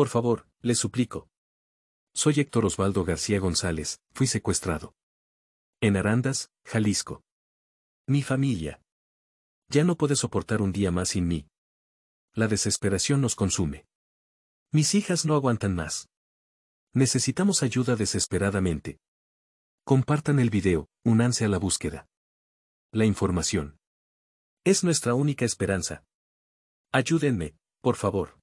Por favor, le suplico. Soy Héctor Osvaldo García González, fui secuestrado. En Arandas, Jalisco. Mi familia. Ya no puede soportar un día más sin mí. La desesperación nos consume. Mis hijas no aguantan más. Necesitamos ayuda desesperadamente. Compartan el video, únanse a la búsqueda. La información. Es nuestra única esperanza. Ayúdenme, por favor.